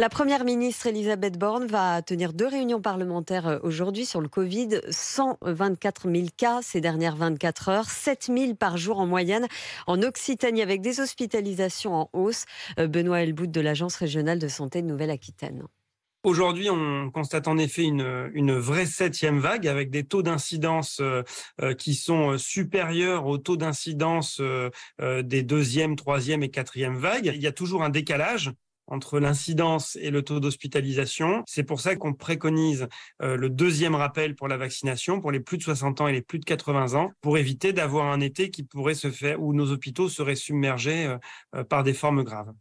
La première ministre Elisabeth Borne va tenir deux réunions parlementaires euh, aujourd'hui sur le Covid. 124 000 cas ces dernières 24 heures, 7 000 par jour en moyenne en Occitanie avec des hospitalisations en hausse. Euh, Benoît Elbout de l'Agence régionale de santé de Nouvelle-Aquitaine. Aujourd'hui, on constate en effet une, une, vraie septième vague avec des taux d'incidence euh, qui sont supérieurs aux taux d'incidence des deuxième, troisième et quatrième vagues. Il y a toujours un décalage entre l'incidence et le taux d'hospitalisation. C'est pour ça qu'on préconise euh, le deuxième rappel pour la vaccination pour les plus de 60 ans et les plus de 80 ans pour éviter d'avoir un été qui pourrait se faire où nos hôpitaux seraient submergés euh, euh, par des formes graves.